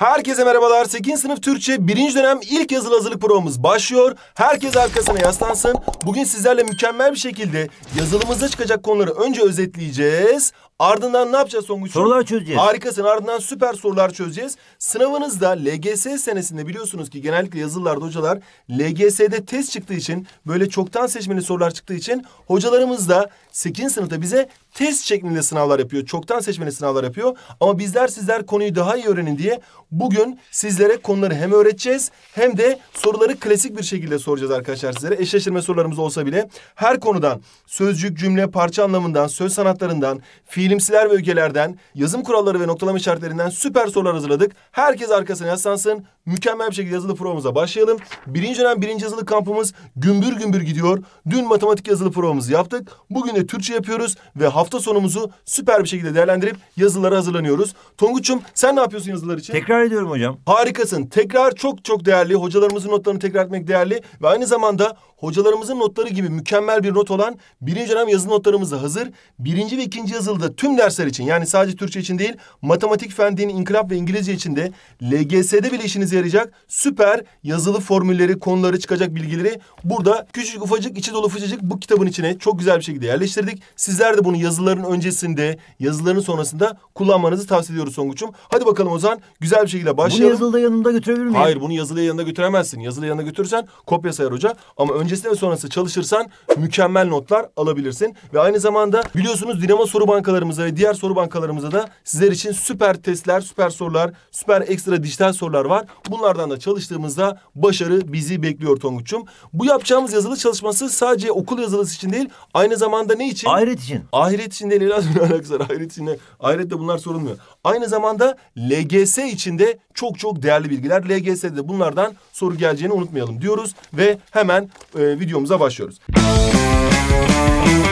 Herkese merhabalar. 8. sınıf Türkçe 1. dönem ilk yazılı hazırlık provamız başlıyor. Herkes arkasına yaslansın. Bugün sizlerle mükemmel bir şekilde yazılımımızda çıkacak konuları önce özetleyeceğiz. Ardından ne yapacağız Songuç? Sorular çözeceğiz. Harikasın. Ardından süper sorular çözeceğiz. Sınavınızda LGS senesinde biliyorsunuz ki genellikle yazılılarda hocalar LGS'de test çıktığı için böyle çoktan seçmeli sorular çıktığı için hocalarımız da 8. sınıfta bize test şeklinde sınavlar yapıyor. Çoktan seçmeli sınavlar yapıyor. Ama bizler sizler konuyu daha iyi öğrenin diye bugün sizlere konuları hem öğreteceğiz hem de soruları klasik bir şekilde soracağız arkadaşlar sizlere. Eşleştirme sorularımız olsa bile her konudan sözcük, cümle, parça anlamından, söz sanatlarından, fiil bilimsiler ve ülkelerden, yazım kuralları ve noktalama işaretlerinden süper sorular hazırladık. Herkes arkasına yaslansın. Mükemmel bir şekilde yazılı provamıza başlayalım. Birinci dönem birinci yazılı kampımız gümbür gümbür gidiyor. Dün matematik yazılı provamızı yaptık. Bugün de Türkçe yapıyoruz ve hafta sonumuzu süper bir şekilde değerlendirip yazılara hazırlanıyoruz. Tonguç'um sen ne yapıyorsun yazılar için? Tekrar ediyorum hocam. Harikasın. Tekrar çok çok değerli. Hocalarımızın notlarını tekrar etmek değerli ve aynı zamanda hocalarımızın notları gibi mükemmel bir not olan birinci dönem yazılı notlarımız da hazır. Birinci ve ikinci yazılıda tüm dersler için yani sadece Türkçe için değil matematik fen din inkılap ve İngilizce için de LGS'de bile işinize yarayacak süper yazılı formülleri konuları çıkacak bilgileri burada küçük ufacık içi dolu fıcıcık bu kitabın içine çok güzel bir şekilde yerleştirdik. Sizler de bunu yazıların öncesinde yazıların sonrasında kullanmanızı tavsiye ediyoruz Songuç'um. Hadi bakalım Ozan güzel bir şekilde başlayalım. Bunu yazılı yanında götürebilir miyim? Hayır bunu yazılı yanında götüremezsin. Yazılı yanında götürürsen kopya sayar hoca ama öncesinde ve sonrası çalışırsan mükemmel notlar alabilirsin. Ve aynı zamanda biliyorsunuz Dinamo Soru Bankalarımız bankalarımıza ve diğer soru bankalarımıza da sizler için süper testler, süper sorular, süper ekstra dijital sorular var. Bunlardan da çalıştığımızda başarı bizi bekliyor Tonguç'um. Bu yapacağımız yazılı çalışması sadece okul yazılısı için değil, aynı zamanda ne için? Ahiret için. Ahiret için değil, alakası arkadaşlar. Ahiret için de, ahiret de bunlar sorulmuyor. Aynı zamanda LGS için de çok çok değerli bilgiler. LGS'de de bunlardan soru geleceğini unutmayalım diyoruz ve hemen e, videomuza başlıyoruz. Müzik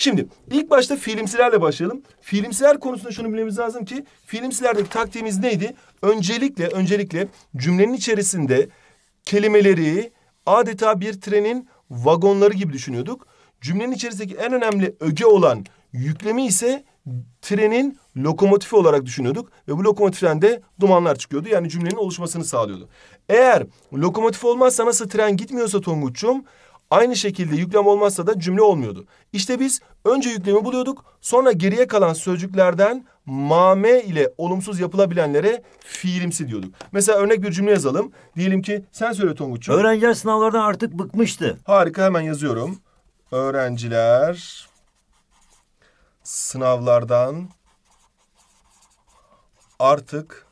Şimdi ilk başta filmsilerle başlayalım. Filmsiler konusunda şunu bilmemiz lazım ki filmsilerdeki taktiğimiz neydi? Öncelikle öncelikle cümlenin içerisinde kelimeleri adeta bir trenin vagonları gibi düşünüyorduk. Cümlenin içerisindeki en önemli öge olan yüklemi ise trenin lokomotifi olarak düşünüyorduk ve bu lokomotiften de dumanlar çıkıyordu. Yani cümlenin oluşmasını sağlıyordu. Eğer lokomotif olmazsa nasıl tren gitmiyorsa Tonguç'cum Aynı şekilde yüklem olmazsa da cümle olmuyordu. İşte biz önce yüklemi buluyorduk. Sonra geriye kalan sözcüklerden mame ile olumsuz yapılabilenlere fiilimsi diyorduk. Mesela örnek bir cümle yazalım. Diyelim ki sen söyle Tonguç'cum. Öğrenciler sınavlardan artık bıkmıştı. Harika hemen yazıyorum. Öğrenciler sınavlardan artık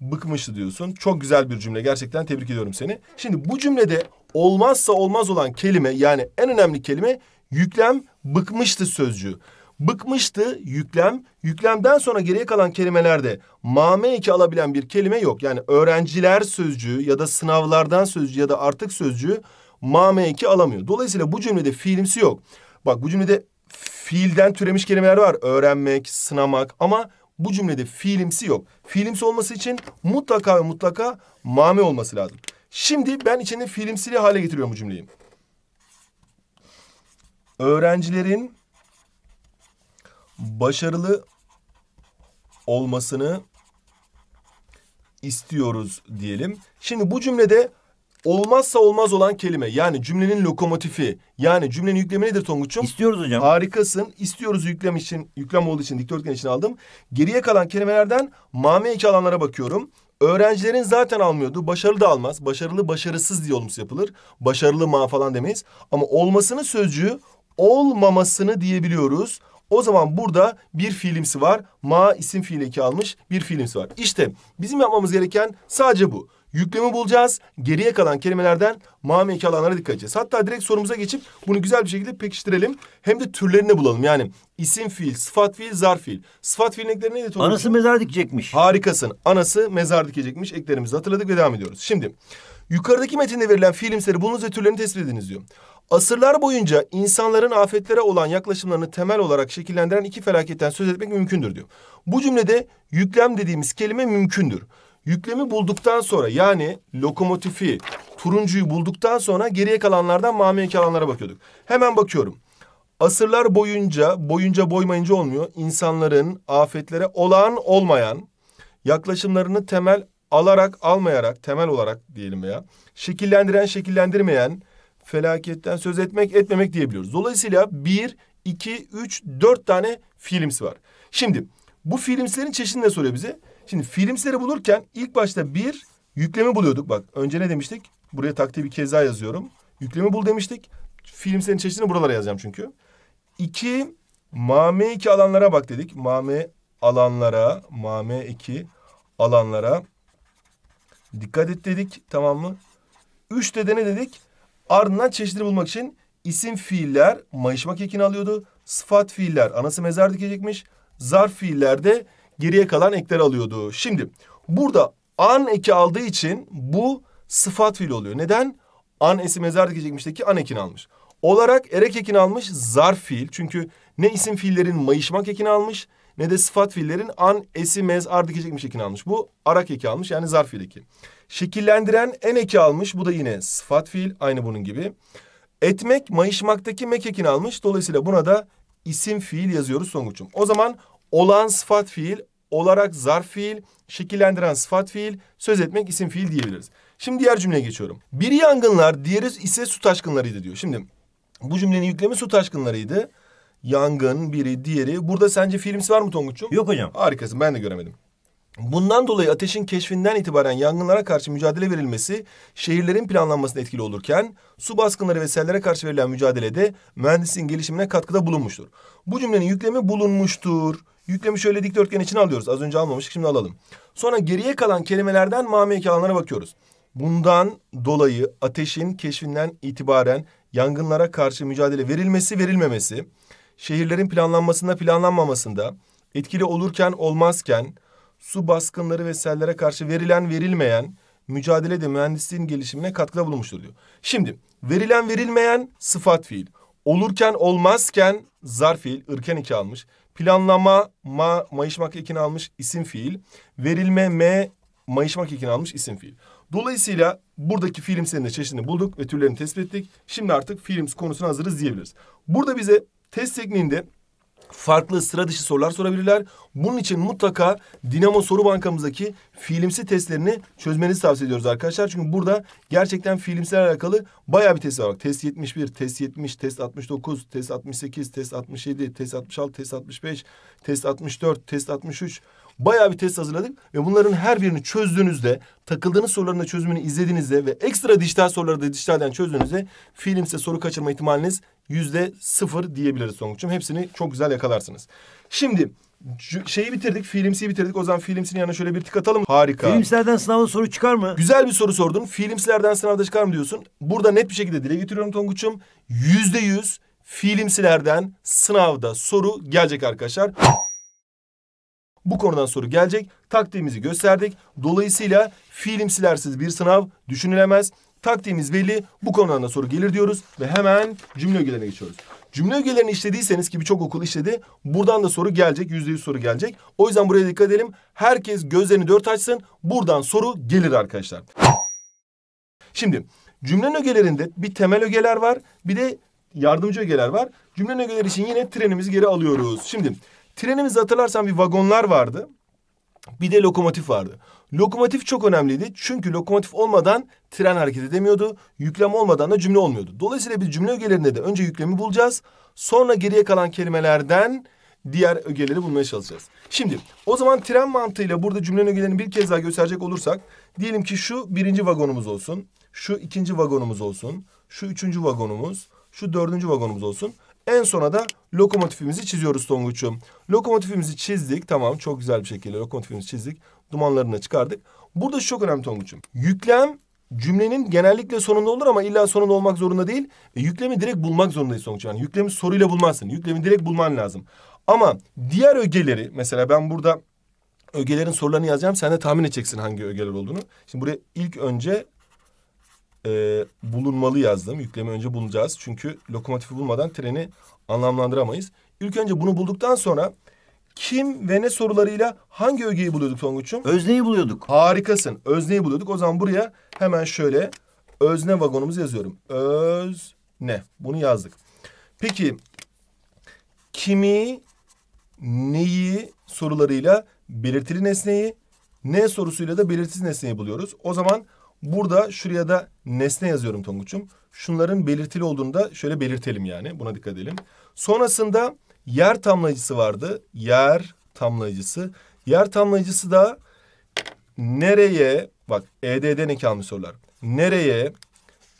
bıkmıştı diyorsun. Çok güzel bir cümle. Gerçekten tebrik ediyorum seni. Şimdi bu cümlede olmazsa olmaz olan kelime yani en önemli kelime yüklem bıkmıştı sözcüğü. Bıkmıştı yüklem, yüklemden sonra geriye kalan kelimelerde mame eki alabilen bir kelime yok. Yani öğrenciler sözcüğü ya da sınavlardan sözcüğü ya da artık sözcüğü mame eki alamıyor. Dolayısıyla bu cümlede fiilimsi yok. Bak bu cümlede fiilden türemiş kelimeler var. Öğrenmek, sınamak ama bu cümlede fiilimsi yok. Fiilimsi olması için mutlaka ve mutlaka mame olması lazım. Şimdi ben içinde filmsili hale getiriyorum bu cümleyi. Öğrencilerin başarılı olmasını istiyoruz diyelim. Şimdi bu cümlede olmazsa olmaz olan kelime yani cümlenin lokomotifi yani cümlenin yüklemi nedir Tonguç'um? İstiyoruz hocam. Harikasın. İstiyoruz yüklem için yüklem olduğu için dikdörtgen için aldım. Geriye kalan kelimelerden mame iki alanlara bakıyorum. Öğrencilerin zaten almıyordu. Başarılı da almaz. Başarılı başarısız diye olumsuz yapılır. Başarılı ma falan demeyiz. Ama olmasını sözcüğü olmamasını diyebiliyoruz. O zaman burada bir fiilimsi var. Ma isim fiili eki almış bir fiilimsi var. İşte bizim yapmamız gereken sadece bu. Yüklemi bulacağız. Geriye kalan kelimelerden mame iki alanlara dikkat edeceğiz. Hatta direkt sorumuza geçip bunu güzel bir şekilde pekiştirelim. Hem de türlerini bulalım. Yani isim fiil, sıfat fiil, zarf fiil. Sıfat fiil ekleri neydi? Tolga? Anası mezar dikecekmiş. Harikasın. Anası mezar dikecekmiş. Eklerimizi hatırladık ve devam ediyoruz. Şimdi yukarıdaki metinde verilen fiilimsleri bulunuz ve türlerini tespit ediniz diyor. Asırlar boyunca insanların afetlere olan yaklaşımlarını temel olarak şekillendiren iki felaketten söz etmek mümkündür diyor. Bu cümlede yüklem dediğimiz kelime mümkündür. Yüklemi bulduktan sonra yani lokomotifi, turuncuyu bulduktan sonra geriye kalanlardan mamiyeki alanlara bakıyorduk. Hemen bakıyorum. Asırlar boyunca, boyunca boymayınca olmuyor. İnsanların afetlere olağan olmayan yaklaşımlarını temel alarak almayarak, temel olarak diyelim ya şekillendiren şekillendirmeyen felaketten söz etmek etmemek diyebiliyoruz. Dolayısıyla bir, iki, üç, dört tane filmsi var. Şimdi bu filmslerin çeşidini de soruyor bize. Şimdi fiilimsileri bulurken ilk başta bir yüklemi buluyorduk. Bak önce ne demiştik? Buraya taktiği bir kez daha yazıyorum. Yüklemi bul demiştik. Fiilimsilerin çeşidini buralara yazacağım çünkü. İki, mame iki alanlara bak dedik. Mame alanlara, mame iki alanlara dikkat et dedik. Tamam mı? Üç de ne dedik? Ardından çeşidini bulmak için isim fiiller mayışmak ekini alıyordu. Sıfat fiiller anası mezar dikecekmiş. Zarf fiiller de geriye kalan ekler alıyordu. Şimdi burada an eki aldığı için bu sıfat fiil oluyor. Neden? An esi mezar dikecekmişteki an ekini almış. Olarak erek ekini almış zarf fiil. Çünkü ne isim fiillerin mayışmak ekini almış ne de sıfat fiillerin an, esi, mez, ar dikecekmiş ekini almış. Bu arak eki almış yani zarf fiil eki. Şekillendiren en eki almış. Bu da yine sıfat fiil aynı bunun gibi. Etmek mayışmaktaki mek ekini almış. Dolayısıyla buna da isim fiil yazıyoruz Songuç'um. O zaman olan sıfat fiil olarak zarf fiil, şekillendiren sıfat fiil, söz etmek isim fiil diyebiliriz. Şimdi diğer cümleye geçiyorum. Biri yangınlar, diğeri ise su taşkınlarıydı diyor. Şimdi bu cümlenin yüklemi su taşkınlarıydı. Yangın, biri, diğeri. Burada sence filmsi var mı Tonguç'um? Yok hocam. Harikasın ben de göremedim. Bundan dolayı ateşin keşfinden itibaren yangınlara karşı mücadele verilmesi şehirlerin planlanmasına etkili olurken su baskınları ve sellere karşı verilen mücadelede mühendisliğin gelişimine katkıda bulunmuştur. Bu cümlenin yüklemi bulunmuştur. Yüklemi şöyle dikdörtgen içine alıyoruz. Az önce almamıştık şimdi alalım. Sonra geriye kalan kelimelerden mame alanlara bakıyoruz. Bundan dolayı ateşin keşfinden itibaren yangınlara karşı mücadele verilmesi verilmemesi, şehirlerin planlanmasında planlanmamasında, etkili olurken olmazken, su baskınları ve sellere karşı verilen verilmeyen, mücadele de mühendisliğin gelişimine katkıda bulunmuştur diyor. Şimdi verilen verilmeyen sıfat fiil. Olurken olmazken zarf fiil, ırken iki almış. Planlama ma mayışmak ekini almış isim fiil. Verilme m mayışmak ekini almış isim fiil. Dolayısıyla buradaki film senin çeşidini bulduk ve türlerini tespit ettik. Şimdi artık films konusuna hazırız diyebiliriz. Burada bize test tekniğinde farklı sıra dışı sorular sorabilirler. Bunun için mutlaka Dinamo soru bankamızdaki fiilimsi testlerini çözmenizi tavsiye ediyoruz arkadaşlar. Çünkü burada gerçekten fiilimsilerle alakalı bayağı bir test var. test 71, test 70, test 69, test 68, test 67, test 66, test 65, test 64, test 63, Bayağı bir test hazırladık ve bunların her birini çözdüğünüzde, takıldığınız soruların da çözümünü izlediğinizde ve ekstra dijital soruları da dijitalden çözdüğünüzde filmse soru kaçırma ihtimaliniz yüzde sıfır diyebiliriz Tonguç'um. Hepsini çok güzel yakalarsınız. Şimdi şeyi bitirdik. Filmsi'yi bitirdik. O zaman Filmsi'nin yanına şöyle bir tık atalım. Harika. Filmsilerden sınavda soru çıkar mı? Güzel bir soru sordun. Filmsilerden sınavda çıkar mı diyorsun. Burada net bir şekilde dile getiriyorum Tonguç'um. Yüzde yüz Filmsilerden sınavda soru gelecek arkadaşlar. Bu konudan soru gelecek. Taktiğimizi gösterdik. Dolayısıyla fiilimsilersiz bir sınav düşünülemez. Taktiğimiz belli. Bu konudan da soru gelir diyoruz ve hemen cümle ögelerine geçiyoruz. Cümle ögelerini işlediyseniz ki birçok okul işledi. Buradan da soru gelecek. Yüzde soru gelecek. O yüzden buraya dikkat edelim. Herkes gözlerini dört açsın. Buradan soru gelir arkadaşlar. Şimdi cümle ögelerinde bir temel ögeler var. Bir de yardımcı ögeler var. Cümle ögeleri için yine trenimizi geri alıyoruz. Şimdi Trenimizde hatırlarsan bir vagonlar vardı. Bir de lokomotif vardı. Lokomotif çok önemliydi çünkü lokomotif olmadan tren hareket edemiyordu. Yüklem olmadan da cümle olmuyordu. Dolayısıyla biz cümle ögelerinde de önce yüklemi bulacağız. Sonra geriye kalan kelimelerden diğer ögeleri bulmaya çalışacağız. Şimdi o zaman tren mantığıyla burada cümlenin ögelerini bir kez daha gösterecek olursak... ...diyelim ki şu birinci vagonumuz olsun, şu ikinci vagonumuz olsun, şu üçüncü vagonumuz, şu dördüncü vagonumuz olsun. En sona da lokomotifimizi çiziyoruz Tonguç'um. Lokomotifimizi çizdik. Tamam çok güzel bir şekilde lokomotifimizi çizdik. Dumanlarını çıkardık. Burada şu çok önemli Tonguç'um. Yüklem cümlenin genellikle sonunda olur ama illa sonunda olmak zorunda değil. E, yüklemi direkt bulmak zorundayız Tonguç. Yani yüklemi soruyla bulmazsın. Yüklemi direkt bulman lazım. Ama diğer ögeleri mesela ben burada ögelerin sorularını yazacağım. Sen de tahmin edeceksin hangi ögeler olduğunu. Şimdi buraya ilk önce e, bulunmalı yazdım. Yükleme önce bulacağız. Çünkü lokomotifi bulmadan treni anlamlandıramayız. İlk önce bunu bulduktan sonra kim ve ne sorularıyla hangi ögeyi buluyorduk Tonguç'um? Özneyi buluyorduk. Harikasın. Özneyi buluyorduk. O zaman buraya hemen şöyle özne vagonumuzu yazıyorum. Özne. Bunu yazdık. Peki kimi, neyi sorularıyla belirtili nesneyi, ne sorusuyla da belirsiz nesneyi buluyoruz. O zaman Burada şuraya da nesne yazıyorum Tonguç'um. Şunların belirtili olduğunu da şöyle belirtelim yani. Buna dikkat edelim. Sonrasında yer tamlayıcısı vardı. Yer tamlayıcısı. Yer tamlayıcısı da nereye bak EDD'den kalmış sorular. Nereye,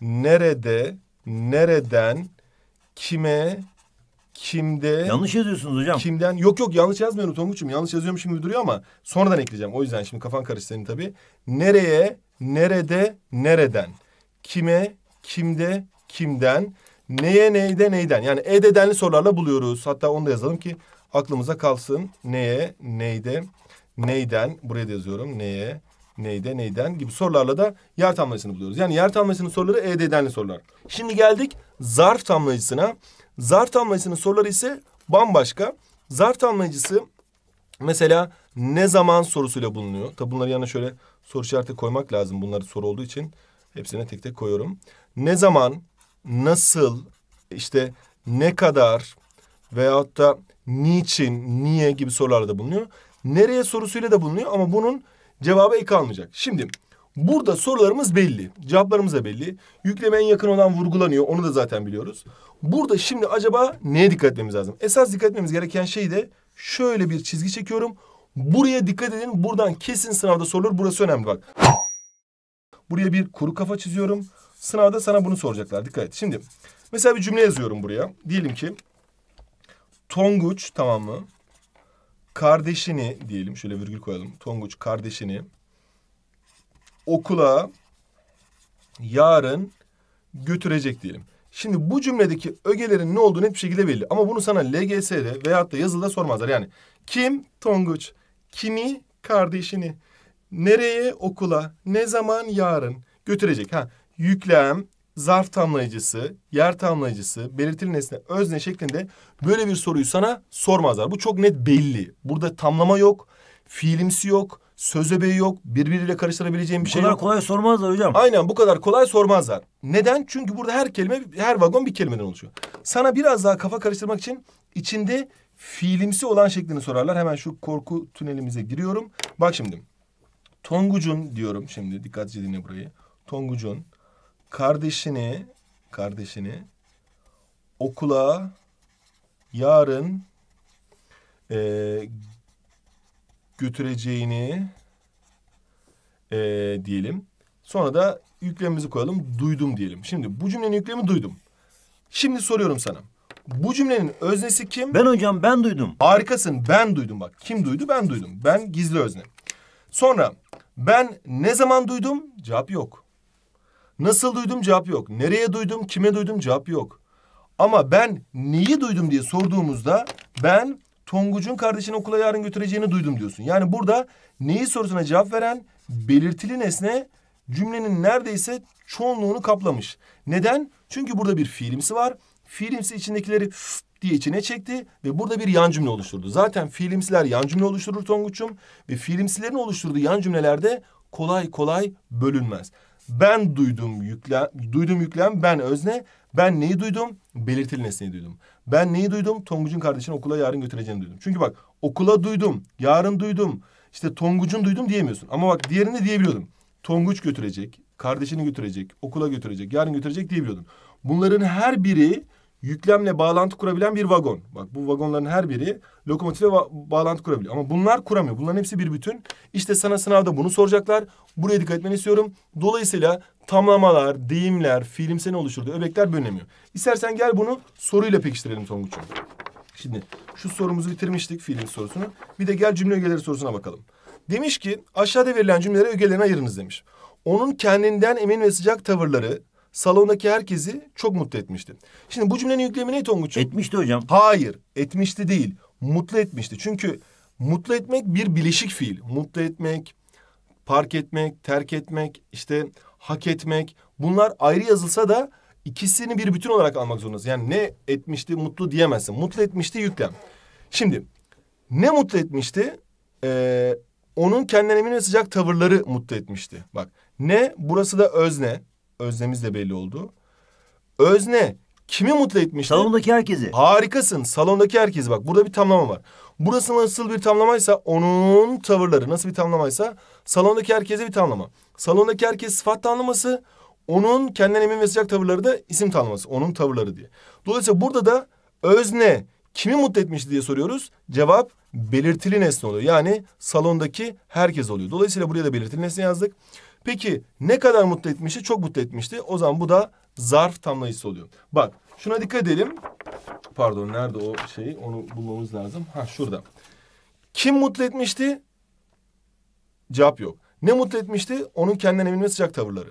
nerede, nereden, kime, kimde... Yanlış yazıyorsunuz hocam. Kimden? Yok yok yanlış yazmıyorum Tonguç'um. Yanlış yazıyormuş gibi duruyor ama sonradan ekleyeceğim. O yüzden şimdi kafan karıştı senin tabii. Nereye, nerede, nereden, kime, kimde, kimden, neye, neyde, neyden. Yani ededenli sorularla buluyoruz. Hatta onu da yazalım ki aklımıza kalsın. Neye, neyde, neyden, buraya da yazıyorum. Neye, neyde, neyden gibi sorularla da yer tamlayıcısını buluyoruz. Yani yer tamlayıcısının soruları ededenli sorular. Şimdi geldik zarf tamlayıcısına. Zarf tamlayıcısının soruları ise bambaşka. Zarf tamlayıcısı mesela ne zaman sorusuyla bulunuyor? Tabi bunları yanına şöyle soru işareti koymak lazım bunları soru olduğu için. Hepsine tek tek koyuyorum. Ne zaman, nasıl, işte ne kadar veyahut da niçin, niye gibi sorularda bulunuyor. Nereye sorusuyla da bulunuyor ama bunun cevabı ek almayacak. Şimdi burada sorularımız belli. Cevaplarımız da belli. Yükleme en yakın olan vurgulanıyor. Onu da zaten biliyoruz. Burada şimdi acaba neye dikkat etmemiz lazım? Esas dikkat etmemiz gereken şey de şöyle bir çizgi çekiyorum. Buraya dikkat edin. Buradan kesin sınavda sorulur. Burası önemli bak. Buraya bir kuru kafa çiziyorum. Sınavda sana bunu soracaklar. Dikkat et. Şimdi mesela bir cümle yazıyorum buraya. Diyelim ki Tonguç tamam mı? Kardeşini diyelim. Şöyle virgül koyalım. Tonguç kardeşini okula yarın götürecek diyelim. Şimdi bu cümledeki ögelerin ne olduğunu net bir şekilde belli. Ama bunu sana LGS'de veyahut da yazılıda sormazlar. Yani kim? Tonguç kimi kardeşini nereye okula ne zaman yarın götürecek. Ha yüklem zarf tamlayıcısı, yer tamlayıcısı, belirtili nesne, özne şeklinde böyle bir soruyu sana sormazlar. Bu çok net belli. Burada tamlama yok, fiilimsi yok, söz öbeği yok, birbiriyle karıştırabileceğim bir bu şey yok. kolay sormazlar hocam. Aynen bu kadar kolay sormazlar. Neden? Çünkü burada her kelime, her vagon bir kelimeden oluşuyor. Sana biraz daha kafa karıştırmak için içinde fiilimsi olan şeklini sorarlar. Hemen şu korku tünelimize giriyorum. Bak şimdi. Tongucun diyorum şimdi dikkatlice dinle burayı. Tongucun kardeşini kardeşini okula yarın e, götüreceğini e, diyelim. Sonra da yüklemimizi koyalım. Duydum diyelim. Şimdi bu cümlenin yüklemi duydum. Şimdi soruyorum sana. Bu cümlenin öznesi kim? Ben hocam ben duydum. Harikasın ben duydum bak. Kim duydu ben duydum. Ben gizli özne. Sonra ben ne zaman duydum? Cevap yok. Nasıl duydum? Cevap yok. Nereye duydum? Kime duydum? Cevap yok. Ama ben neyi duydum diye sorduğumuzda ben Tonguç'un kardeşini okula yarın götüreceğini duydum diyorsun. Yani burada neyi sorusuna cevap veren belirtili nesne cümlenin neredeyse çoğunluğunu kaplamış. Neden? Çünkü burada bir fiilimsi var fiilimsi içindekileri diye içine çekti ve burada bir yan cümle oluşturdu. Zaten fiilimsiler yan cümle oluşturur Tonguç'um ve fiilimsilerin oluşturduğu yan cümlelerde kolay kolay bölünmez. Ben duydum yüklen duydum yüklen. ben özne. Ben neyi duydum? Belirtili nesneyi duydum. Ben neyi duydum? Tonguç'un kardeşini okula yarın götüreceğini duydum. Çünkü bak okula duydum, yarın duydum. İşte Tonguç'un duydum diyemiyorsun. Ama bak diğerini diyebiliyordum. Tonguç götürecek, kardeşini götürecek, okula götürecek, yarın götürecek diyebiliyordun. Bunların her biri yüklemle bağlantı kurabilen bir vagon. Bak bu vagonların her biri lokomotife ba- bağlantı kurabiliyor. Ama bunlar kuramıyor. Bunların hepsi bir bütün. İşte sana sınavda bunu soracaklar. Buraya dikkat etmeni istiyorum. Dolayısıyla tamlamalar, deyimler, fiilimsel oluşturduğu öbekler bölünemiyor. İstersen gel bunu soruyla pekiştirelim Tonguç'um. Şimdi şu sorumuzu bitirmiştik fiilin sorusunu. Bir de gel cümle ögeleri sorusuna bakalım. Demiş ki aşağıda verilen cümlelere ögelerini ayırınız demiş. Onun kendinden emin ve sıcak tavırları salondaki herkesi çok mutlu etmişti. Şimdi bu cümlenin yüklemi ne Tonguç'um? Etmişti hocam. Hayır, etmişti değil. Mutlu etmişti. Çünkü mutlu etmek bir bileşik fiil. Mutlu etmek, park etmek, terk etmek, işte hak etmek. Bunlar ayrı yazılsa da ikisini bir bütün olarak almak zorundasın. Yani ne etmişti mutlu diyemezsin. Mutlu etmişti yüklem. Şimdi ne mutlu etmişti? Ee, onun kendine emin ve sıcak tavırları mutlu etmişti. Bak ne burası da özne. Özlemimiz de belli oldu. Özne kimi mutlu etmişti? Salondaki herkesi. Harikasın. Salondaki herkesi bak. Burada bir tamlama var. Burası nasıl bir tamlamaysa onun tavırları nasıl bir tamlamaysa salondaki herkese bir tamlama. Salondaki herkes sıfat tanımlaması, onun kendine emin ve sıcak tavırları da isim tanımlaması. Onun tavırları diye. Dolayısıyla burada da özne kimi mutlu etmişti diye soruyoruz. Cevap belirtili nesne oluyor. Yani salondaki herkes oluyor. Dolayısıyla buraya da belirtili nesne yazdık. Peki ne kadar mutlu etmişti? Çok mutlu etmişti. O zaman bu da zarf tamlayıcısı oluyor. Bak şuna dikkat edelim. Pardon nerede o şey? Onu bulmamız lazım. Ha şurada. Kim mutlu etmişti? Cevap yok. Ne mutlu etmişti? Onun kendinden emin ve sıcak tavırları.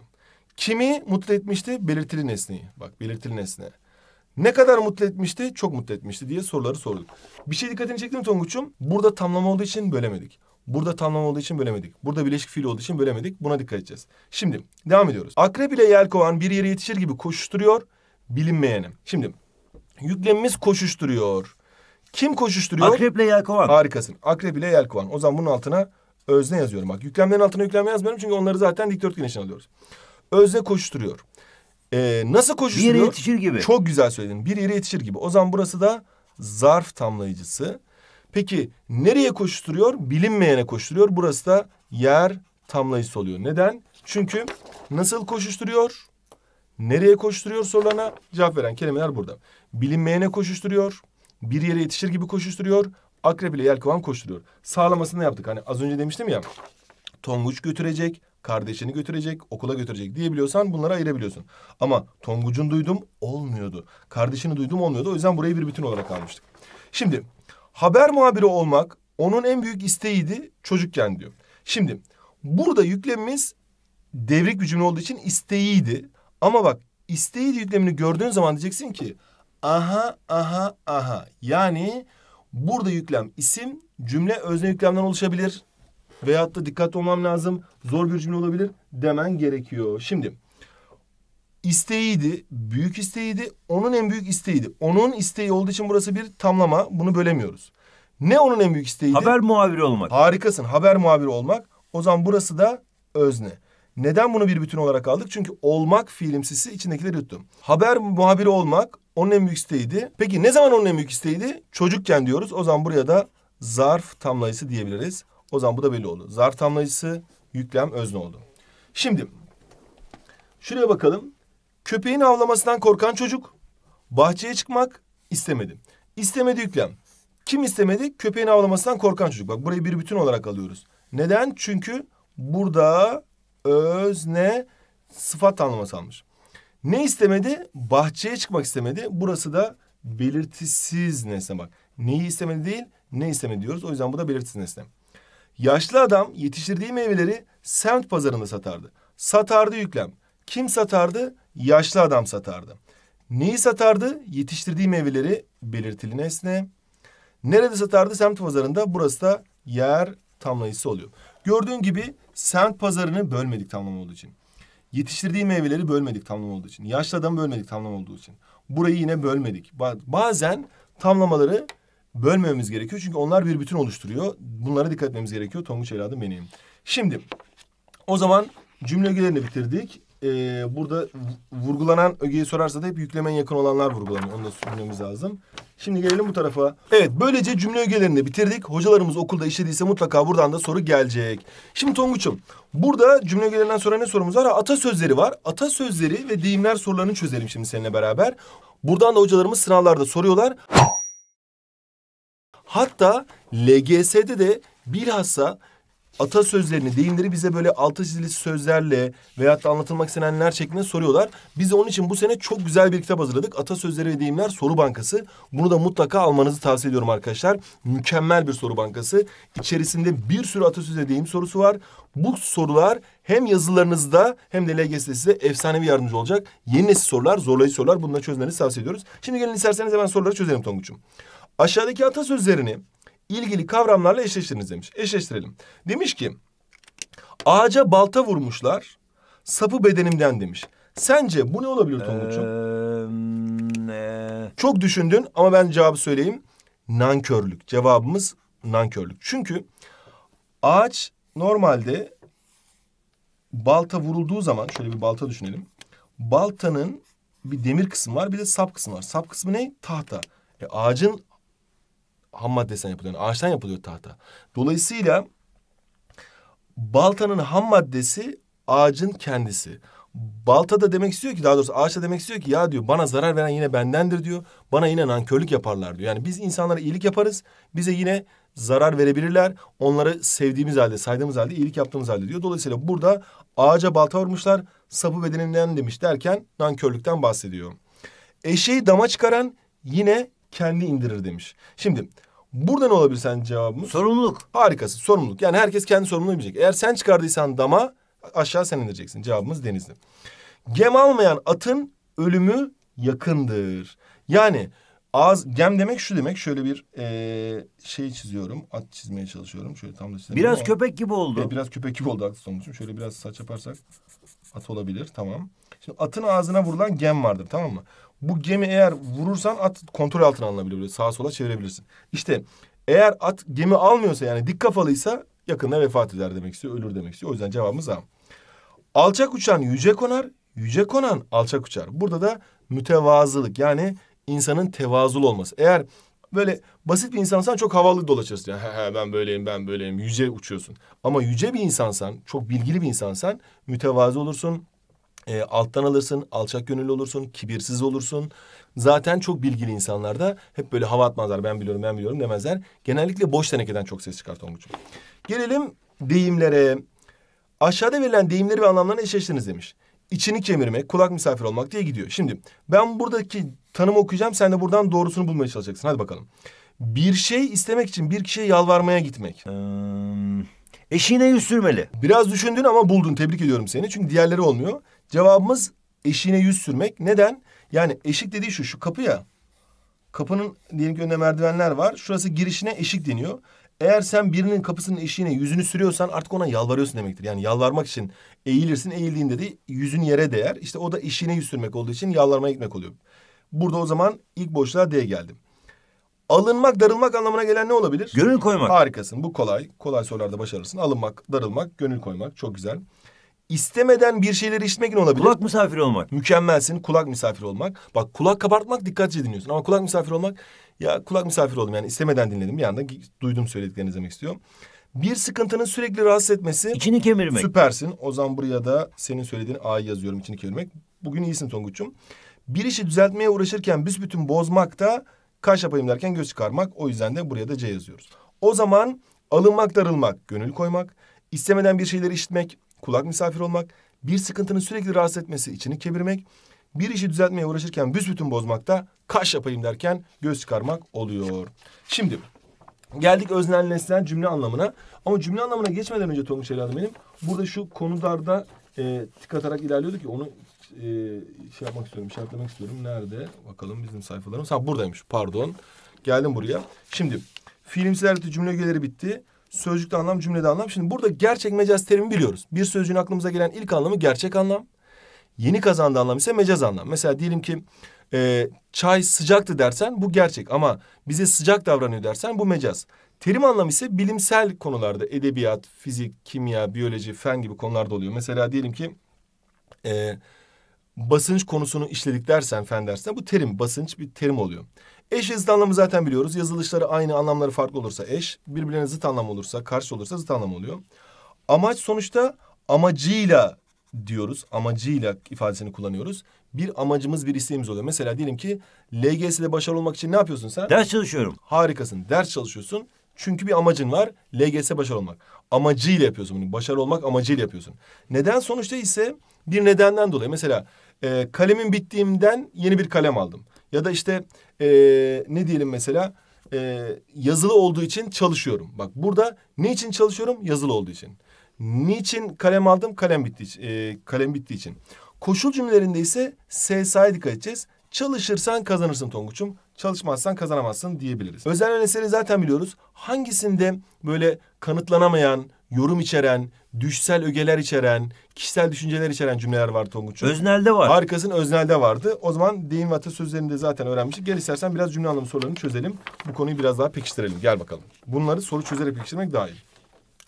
Kimi mutlu etmişti? Belirtili nesneyi. Bak belirtili nesne. Ne kadar mutlu etmişti? Çok mutlu etmişti diye soruları sorduk. Bir şey dikkatini çekti mi Tonguç'um? Burada tamlama olduğu için bölemedik. Burada tamlama olduğu için bölemedik. Burada bileşik fiil olduğu için bölemedik. Buna dikkat edeceğiz. Şimdi devam ediyoruz. Akrep ile yelkovan bir yere yetişir gibi koşuşturuyor bilinmeyeni. Şimdi yüklemimiz koşuşturuyor. Kim koşuşturuyor? Akrep ile yelkovan. Harikasın. Akrep ile yelkovan. O zaman bunun altına özne yazıyorum. Bak yüklemlerin altına yüklem yazmıyorum çünkü onları zaten dikdörtgen için alıyoruz. Özne koşuşturuyor. Ee, nasıl koşuşturuyor? Bir yere yetişir gibi. Çok güzel söyledin. Bir yere yetişir gibi. O zaman burası da zarf tamlayıcısı. Peki nereye koşturuyor? Bilinmeyene koşturuyor. Burası da yer tamlayısı oluyor. Neden? Çünkü nasıl koşuşturuyor? Nereye koşturuyor sorularına cevap veren kelimeler burada. Bilinmeyene koşuşturuyor. Bir yere yetişir gibi koşuşturuyor. Akrep ile yelkovan koşturuyor. Sağlamasını yaptık. Hani az önce demiştim ya. Tonguç götürecek, kardeşini götürecek, okula götürecek diyebiliyorsan bunları ayırabiliyorsun. Ama Tonguç'un duydum olmuyordu. Kardeşini duydum olmuyordu. O yüzden burayı bir bütün olarak almıştık. Şimdi Haber muhabiri olmak onun en büyük isteğiydi çocukken diyor. Şimdi burada yüklemimiz devrik bir cümle olduğu için isteğiydi. Ama bak isteğiydi yüklemini gördüğün zaman diyeceksin ki aha aha aha. Yani burada yüklem isim cümle özne yüklemden oluşabilir. Veyahut da dikkat olmam lazım zor bir cümle olabilir demen gerekiyor. Şimdi isteğiydi. Büyük isteğiydi. Onun en büyük isteğiydi. Onun isteği olduğu için burası bir tamlama. Bunu bölemiyoruz. Ne onun en büyük isteğiydi? Haber muhabiri olmak. Harikasın. Haber muhabiri olmak. O zaman burası da özne. Neden bunu bir bütün olarak aldık? Çünkü olmak fiilimsisi içindekileri yuttum. Haber muhabiri olmak onun en büyük isteğiydi. Peki ne zaman onun en büyük isteğiydi? Çocukken diyoruz. O zaman buraya da zarf tamlayısı diyebiliriz. O zaman bu da belli oldu. Zarf tamlayısı yüklem özne oldu. Şimdi şuraya bakalım. Köpeğin avlamasından korkan çocuk bahçeye çıkmak istemedi. İstemedi yüklem. Kim istemedi? Köpeğin avlamasından korkan çocuk. Bak burayı bir bütün olarak alıyoruz. Neden? Çünkü burada özne sıfat tanımlaması almış. Ne istemedi? Bahçeye çıkmak istemedi. Burası da belirtisiz nesne bak. Neyi istemedi değil, ne istemedi diyoruz. O yüzden bu da belirtisiz nesne. Yaşlı adam yetiştirdiği meyveleri semt pazarında satardı. Satardı yüklem. Kim satardı? Yaşlı adam satardı. Neyi satardı? Yetiştirdiği meyveleri belirtili nesne. Nerede satardı? Semt pazarında. Burası da yer tamlayısı oluyor. Gördüğün gibi semt pazarını bölmedik tamlam olduğu için. Yetiştirdiği meyveleri bölmedik tamlam olduğu için. Yaşlı adamı bölmedik tamlam olduğu için. Burayı yine bölmedik. Bazen tamlamaları bölmememiz gerekiyor. Çünkü onlar bir bütün oluşturuyor. Bunlara dikkat etmemiz gerekiyor. Tonguç evladım benim. Şimdi o zaman cümle cümlegelerini bitirdik e, burada vurgulanan ögeyi sorarsa da hep yüklemen yakın olanlar vurgulanıyor. Onu da söylememiz lazım. Şimdi gelelim bu tarafa. Evet böylece cümle ögelerini bitirdik. Hocalarımız okulda işlediyse mutlaka buradan da soru gelecek. Şimdi Tonguç'um burada cümle ögelerinden sonra ne sorumuz var? Ha, atasözleri var. Atasözleri ve deyimler sorularını çözelim şimdi seninle beraber. Buradan da hocalarımız sınavlarda soruyorlar. Hatta LGS'de de bilhassa atasözlerini, deyimleri bize böyle altı çizili sözlerle veyahut da anlatılmak istenenler şeklinde soruyorlar. Biz de onun için bu sene çok güzel bir kitap hazırladık. Atasözleri ve Deyimler Soru Bankası. Bunu da mutlaka almanızı tavsiye ediyorum arkadaşlar. Mükemmel bir soru bankası. İçerisinde bir sürü atasöz ve deyim sorusu var. Bu sorular hem yazılarınızda hem de LGS'de size efsanevi yardımcı olacak. Yeni nesil sorular, zorlayıcı sorular. Bunları çözmenizi tavsiye ediyoruz. Şimdi gelin isterseniz hemen soruları çözelim Tonguç'um. Aşağıdaki atasözlerini ilgili kavramlarla eşleştiriniz demiş. Eşleştirelim. Demiş ki ağaca balta vurmuşlar sapı bedenimden demiş. Sence bu ne olabilir Tonguç'um? Ee, Çok düşündün ama ben cevabı söyleyeyim. Nankörlük. Cevabımız nankörlük. Çünkü ağaç normalde balta vurulduğu zaman şöyle bir balta düşünelim. Baltanın bir demir kısmı var bir de sap kısmı var. Sap kısmı ne? Tahta. E, ağacın ham maddesinden yapılıyor. Yani ağaçtan yapılıyor tahta. Dolayısıyla baltanın ham maddesi ağacın kendisi. Balta da demek istiyor ki daha doğrusu ağaç da demek istiyor ki ya diyor bana zarar veren yine bendendir diyor. Bana yine nankörlük yaparlar diyor. Yani biz insanlara iyilik yaparız. Bize yine zarar verebilirler. Onları sevdiğimiz halde, saydığımız halde, iyilik yaptığımız halde diyor. Dolayısıyla burada ağaca balta vurmuşlar, sapı bedeninden demiş derken nankörlükten bahsediyor. Eşeği dama çıkaran yine kendi indirir demiş. Şimdi burada ne olabilir sen cevabımız? Sorumluluk. Harikası sorumluluk. Yani herkes kendi sorumluluğunu bilecek. Eğer sen çıkardıysan dama aşağı sen indireceksin. Cevabımız denizli. Gem almayan atın ölümü yakındır. Yani ağız gem demek şu demek şöyle bir e, şey çiziyorum. At çizmeye çalışıyorum. Şöyle tam da çizemiyorum. Biraz ama, köpek gibi oldu. E, biraz köpek gibi oldu aklı olmuşum. Şöyle biraz saç yaparsak at olabilir. Tamam. Şimdi atın ağzına vurulan gem vardır tamam mı? Bu gemi eğer vurursan at kontrol altına alınabilir. sağa sola çevirebilirsin. İşte eğer at gemi almıyorsa yani dik kafalıysa yakında vefat eder demek istiyor. Ölür demek istiyor. O yüzden cevabımız A. Alçak uçan yüce konar. Yüce konan alçak uçar. Burada da mütevazılık yani insanın tevazul olması. Eğer böyle basit bir insansan çok havalı dolaşırsın. Yani, he he ben böyleyim ben böyleyim yüce uçuyorsun. Ama yüce bir insansan çok bilgili bir insansan mütevazı olursun e, alttan alırsın, alçak gönüllü olursun, kibirsiz olursun. Zaten çok bilgili insanlar da hep böyle hava atmazlar. Ben biliyorum, ben biliyorum demezler. Genellikle boş tenekeden çok ses çıkar Tonguç'um. Gelelim deyimlere. Aşağıda verilen deyimleri ve anlamlarını eşleştiriniz demiş. İçini kemirmek, kulak misafir olmak diye gidiyor. Şimdi ben buradaki tanımı okuyacağım. Sen de buradan doğrusunu bulmaya çalışacaksın. Hadi bakalım. Bir şey istemek için bir kişiye yalvarmaya gitmek. Hmm, eşiğine yüz sürmeli. Biraz düşündün ama buldun. Tebrik ediyorum seni. Çünkü diğerleri olmuyor. Cevabımız eşiğine yüz sürmek. Neden? Yani eşik dediği şu, şu kapı ya. Kapının diyelim ki önüne merdivenler var. Şurası girişine eşik deniyor. Eğer sen birinin kapısının eşiğine yüzünü sürüyorsan artık ona yalvarıyorsun demektir. Yani yalvarmak için eğilirsin eğildiğinde de yüzün yere değer. İşte o da eşiğine yüz sürmek olduğu için yalvarmaya gitmek oluyor. Burada o zaman ilk boşluğa D geldim. Alınmak, darılmak anlamına gelen ne olabilir? Gönül koymak. Harikasın. Bu kolay. Kolay sorularda başarırsın. Alınmak, darılmak, gönül koymak. Çok güzel istemeden bir şeyleri işitmek ne olabilir? Kulak misafiri olmak. Mükemmelsin kulak misafiri olmak. Bak kulak kabartmak dikkatli dinliyorsun ama kulak misafiri olmak ya kulak misafiri oldum yani istemeden dinledim bir anda duydum söylediklerinizi demek istiyorum. Bir sıkıntının sürekli rahatsız etmesi. İçini kemirmek. Süpersin. O zaman buraya da senin söylediğin A'yı yazıyorum içini kemirmek. Bugün iyisin Tonguç'um. Bir işi düzeltmeye uğraşırken büsbütün bozmak da kaş yapayım derken göz çıkarmak. O yüzden de buraya da C yazıyoruz. O zaman alınmak darılmak, gönül koymak, istemeden bir şeyleri işitmek, kulak misafir olmak, bir sıkıntının sürekli rahatsız etmesi, içini kebirmek, bir işi düzeltmeye uğraşırken büsbütün da kaş yapayım derken göz çıkarmak oluyor. Şimdi geldik öznel nesnel cümle anlamına. Ama cümle anlamına geçmeden önce Tonguç evladım benim burada şu konularda e, tık atarak ilerliyordu ki onu e, şey yapmak istiyorum, işaretlemek istiyorum. Nerede? Bakalım bizim sayfalarımız. Ha buradaymış. Pardon. Geldim buraya. Şimdi fiilimsi cümle ögeleri bitti. Sözcükte anlam, cümlede anlam. Şimdi burada gerçek mecaz terimi biliyoruz. Bir sözcüğün aklımıza gelen ilk anlamı gerçek anlam. Yeni kazandığı anlam ise mecaz anlam. Mesela diyelim ki e, çay sıcaktı dersen bu gerçek ama bize sıcak davranıyor dersen bu mecaz. Terim anlamı ise bilimsel konularda edebiyat, fizik, kimya, biyoloji, fen gibi konularda oluyor. Mesela diyelim ki e, basınç konusunu işledik dersen fen dersen, bu terim basınç bir terim oluyor. Eş zıt anlamı zaten biliyoruz. Yazılışları aynı anlamları farklı olursa eş, birbirlerine zıt anlam olursa, karşı olursa zıt anlam oluyor. Amaç sonuçta amacıyla diyoruz. Amacıyla ifadesini kullanıyoruz. Bir amacımız, bir isteğimiz oluyor. Mesela diyelim ki LGS'de başarılı olmak için ne yapıyorsun sen? Ders çalışıyorum. Harikasın. Ders çalışıyorsun. Çünkü bir amacın var. LGS başarılı olmak. Amacıyla yapıyorsun bunu. Başarılı olmak amacıyla yapıyorsun. Neden sonuçta ise bir nedenden dolayı. Mesela e, kalemin bittiğimden yeni bir kalem aldım. Ya da işte e, ne diyelim mesela e, yazılı olduğu için çalışıyorum. Bak burada ne için çalışıyorum? Yazılı olduğu için. Niçin kalem aldım? Kalem bitti e, kalem bittiği için. Koşul cümlelerinde ise SSA'ya dikkat edeceğiz. Çalışırsan kazanırsın Tonguç'um. Çalışmazsan kazanamazsın diyebiliriz. Özel eseri zaten biliyoruz. Hangisinde böyle kanıtlanamayan, yorum içeren düşsel ögeler içeren, kişisel düşünceler içeren cümleler var Tonguç'un. Öznel'de var. Arkasın Öznel'de vardı. O zaman deyim ve atasözlerini de zaten öğrenmiştik. Gel istersen biraz cümle anlamı sorularını çözelim. Bu konuyu biraz daha pekiştirelim. Gel bakalım. Bunları soru çözerek pekiştirmek daha iyi.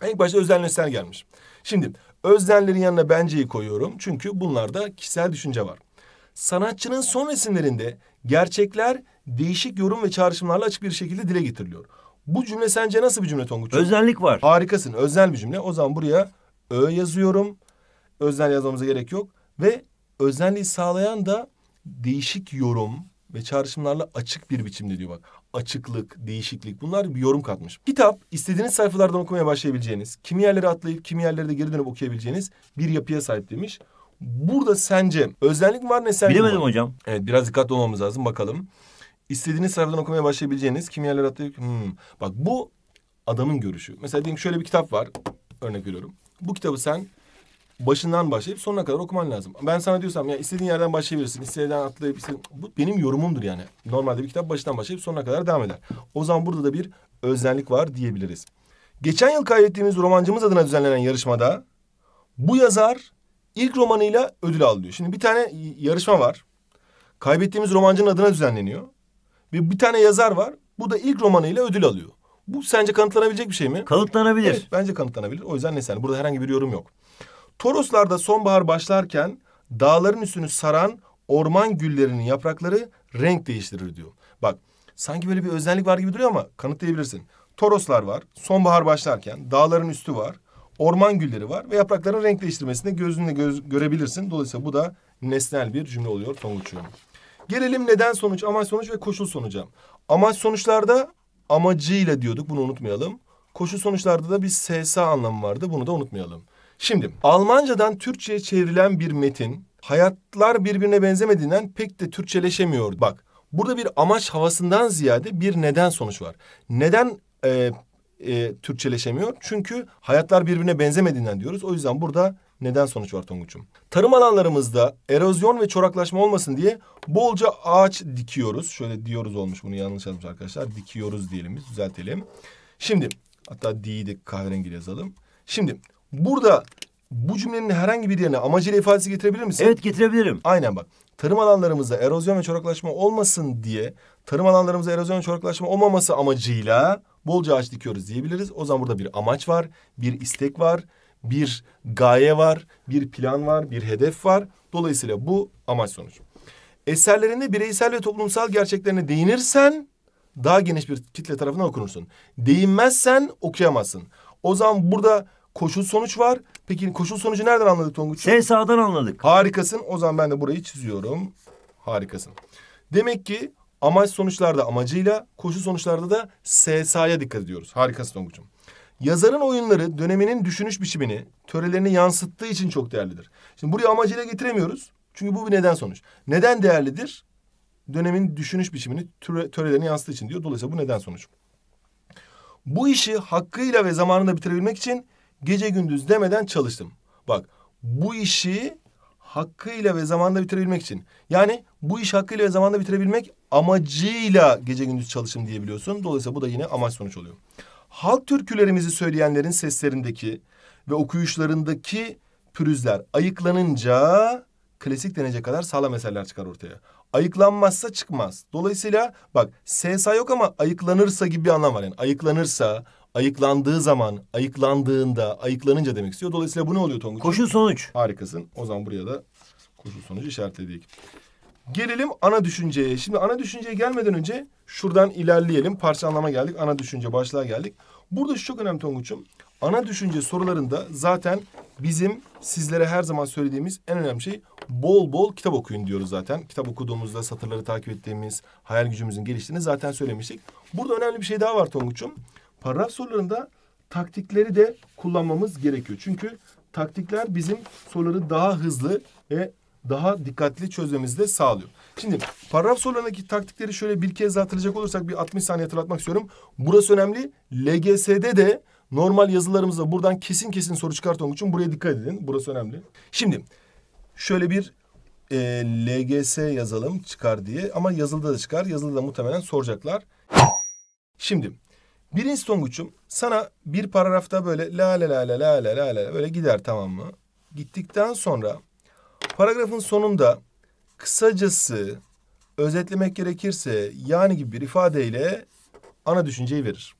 İlk başta öznel öznel gelmiş. Şimdi öznellerin yanına benceyi koyuyorum. Çünkü bunlarda kişisel düşünce var. Sanatçının son resimlerinde gerçekler değişik yorum ve çağrışımlarla açık bir şekilde dile getiriliyor. Bu cümle sence nasıl bir cümle Tonguç? Özellik var. Harikasın. Özel bir cümle. O zaman buraya ö yazıyorum. Özel yazmamıza gerek yok. Ve özelliği sağlayan da değişik yorum ve çağrışımlarla açık bir biçimde diyor bak. Açıklık, değişiklik bunlar bir yorum katmış. Kitap istediğiniz sayfalardan okumaya başlayabileceğiniz, kimi yerleri atlayıp kimi yerlere de geri dönüp okuyabileceğiniz bir yapıya sahip demiş. Burada sence özellik var ne sence? Bilemedim var? hocam. Evet biraz dikkatli olmamız lazım bakalım istediğiniz sayfadan okumaya başlayabileceğiniz kimyaller adlı... Hmm. Bak bu adamın görüşü. Mesela diyelim şöyle bir kitap var. Örnek veriyorum. Bu kitabı sen başından başlayıp sonuna kadar okuman lazım. Ben sana diyorsam ya istediğin yerden başlayabilirsin. İstediğinden atlayıp istediğin... Bu benim yorumumdur yani. Normalde bir kitap başından başlayıp sonuna kadar devam eder. O zaman burada da bir özellik var diyebiliriz. Geçen yıl kaydettiğimiz romancımız adına düzenlenen yarışmada bu yazar ilk romanıyla ödül alıyor. Şimdi bir tane yarışma var. Kaybettiğimiz romancının adına düzenleniyor. Ve bir tane yazar var. Bu da ilk romanıyla ödül alıyor. Bu sence kanıtlanabilecek bir şey mi? Kanıtlanabilir. Evet, bence kanıtlanabilir. O yüzden neyse yani burada herhangi bir yorum yok. Toroslarda sonbahar başlarken dağların üstünü saran orman güllerinin yaprakları renk değiştirir diyor. Bak sanki böyle bir özellik var gibi duruyor ama kanıtlayabilirsin. Toroslar var, sonbahar başlarken dağların üstü var, orman gülleri var ve yaprakların renk değiştirmesini gözünle göz, görebilirsin. Dolayısıyla bu da nesnel bir cümle oluyor Tonguç'un. Gelelim neden sonuç, amaç sonuç ve koşul sonuca. Amaç sonuçlarda amacıyla diyorduk bunu unutmayalım. Koşul sonuçlarda da bir SSA anlamı vardı bunu da unutmayalım. Şimdi Almancadan Türkçe'ye çevrilen bir metin hayatlar birbirine benzemediğinden pek de Türkçeleşemiyor. Bak burada bir amaç havasından ziyade bir neden sonuç var. Neden e, e, Türkçeleşemiyor? Çünkü hayatlar birbirine benzemediğinden diyoruz. O yüzden burada neden sonuç var Tonguç'um? Tarım alanlarımızda erozyon ve çoraklaşma olmasın diye bolca ağaç dikiyoruz. Şöyle diyoruz olmuş bunu yanlış yazmış arkadaşlar. Dikiyoruz diyelim biz düzeltelim. Şimdi hatta D'yi de kahverengi yazalım. Şimdi burada bu cümlenin herhangi bir yerine amacıyla ifadesi getirebilir misin? Evet getirebilirim. Aynen bak. Tarım alanlarımızda erozyon ve çoraklaşma olmasın diye tarım alanlarımızda erozyon ve çoraklaşma olmaması amacıyla bolca ağaç dikiyoruz diyebiliriz. O zaman burada bir amaç var, bir istek var bir gaye var, bir plan var, bir hedef var. Dolayısıyla bu amaç sonuç. Eserlerinde bireysel ve toplumsal gerçeklerine değinirsen daha geniş bir kitle tarafından okunursun. Değinmezsen okuyamazsın. O zaman burada koşul sonuç var. Peki koşul sonucu nereden anladık Tonguç? sağdan anladık. Harikasın. O zaman ben de burayı çiziyorum. Harikasın. Demek ki amaç sonuçlarda amacıyla, koşu sonuçlarda da SSA'ya dikkat ediyoruz. Harikasın Tonguç'um. Yazarın oyunları döneminin düşünüş biçimini, törelerini yansıttığı için çok değerlidir. Şimdi burayı amacıyla getiremiyoruz. Çünkü bu bir neden sonuç. Neden değerlidir? Dönemin düşünüş biçimini, töre, törelerini yansıttığı için diyor. Dolayısıyla bu neden sonuç. Bu işi hakkıyla ve zamanında bitirebilmek için gece gündüz demeden çalıştım. Bak bu işi hakkıyla ve zamanında bitirebilmek için. Yani bu iş hakkıyla ve zamanında bitirebilmek amacıyla gece gündüz çalışım diyebiliyorsun. Dolayısıyla bu da yine amaç sonuç oluyor halk türkülerimizi söyleyenlerin seslerindeki ve okuyuşlarındaki pürüzler ayıklanınca klasik denecek kadar sağlam eserler çıkar ortaya. Ayıklanmazsa çıkmaz. Dolayısıyla bak SSA yok ama ayıklanırsa gibi bir anlam var. Yani ayıklanırsa, ayıklandığı zaman, ayıklandığında, ayıklanınca demek istiyor. Dolayısıyla bu ne oluyor Tonguç? Koşul sonuç. Harikasın. O zaman buraya da koşul sonucu işaretledik. Gelelim ana düşünceye. Şimdi ana düşünceye gelmeden önce şuradan ilerleyelim. Parçalanma geldik. Ana düşünce başlığa geldik. Burada şu çok önemli Tonguç'um. Ana düşünce sorularında zaten bizim sizlere her zaman söylediğimiz en önemli şey bol bol kitap okuyun diyoruz zaten. Kitap okuduğumuzda satırları takip ettiğimiz, hayal gücümüzün geliştiğini zaten söylemiştik. Burada önemli bir şey daha var Tonguç'um. Paragraf sorularında taktikleri de kullanmamız gerekiyor. Çünkü taktikler bizim soruları daha hızlı ve daha dikkatli çözmemizi de sağlıyor. Şimdi paragraf sorularındaki taktikleri şöyle bir kez hatırlayacak olursak bir 60 saniye hatırlatmak istiyorum. Burası önemli. LGS'de de normal yazılarımızda buradan kesin kesin soru çıkartmak için buraya dikkat edin. Burası önemli. Şimdi şöyle bir e, LGS yazalım çıkar diye ama yazılıda da çıkar. Yazılıda da muhtemelen soracaklar. Şimdi birinci Tonguç'um sana bir paragrafta böyle la la la la la la la la böyle gider tamam mı? Gittikten sonra Paragrafın sonunda kısacası özetlemek gerekirse yani gibi bir ifadeyle ana düşünceyi verir.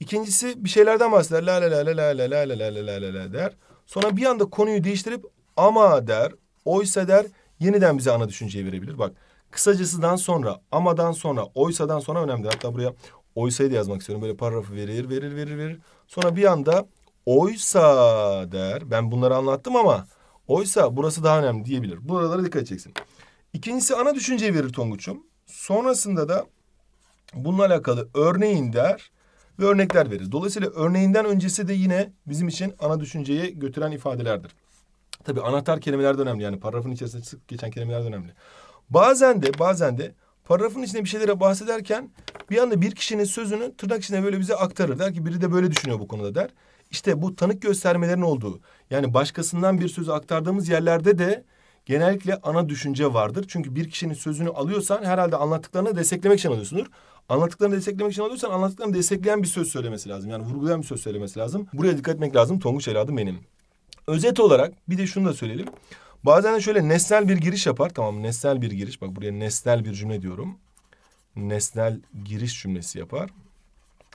İkincisi bir şeylerden bahseder. La la la la la la la la la la la la der. Sonra bir anda konuyu değiştirip ama der, oysa der yeniden bize ana düşünceyi verebilir. Bak kısacasından sonra, amadan sonra, oysadan sonra önemli. Hatta buraya oysayı da yazmak istiyorum. Böyle paragrafı verir, verir, verir, verir. Sonra bir anda oysa der. Ben bunları anlattım ama Oysa burası daha önemli diyebilir. Buralara dikkat edeceksin. İkincisi ana düşünceyi verir Tonguç'um. Sonrasında da bununla alakalı örneğin der ve örnekler verir. Dolayısıyla örneğinden öncesi de yine bizim için ana düşünceyi götüren ifadelerdir. Tabii anahtar kelimeler de önemli yani paragrafın içerisinde sık geçen kelimeler de önemli. Bazen de bazen de paragrafın içinde bir şeylere bahsederken bir anda bir kişinin sözünü tırnak içinde böyle bize aktarır. Der ki biri de böyle düşünüyor bu konuda der. İşte bu tanık göstermelerin olduğu yani başkasından bir sözü aktardığımız yerlerde de genellikle ana düşünce vardır. Çünkü bir kişinin sözünü alıyorsan herhalde anlattıklarını desteklemek için alıyorsundur. Anlattıklarını desteklemek için alıyorsan anlattıklarını destekleyen bir söz söylemesi lazım. Yani vurgulayan bir söz söylemesi lazım. Buraya dikkat etmek lazım. Tonguç Eladım benim. Özet olarak bir de şunu da söyleyelim. Bazen de şöyle nesnel bir giriş yapar. Tamam nesnel bir giriş. Bak buraya nesnel bir cümle diyorum. Nesnel giriş cümlesi yapar.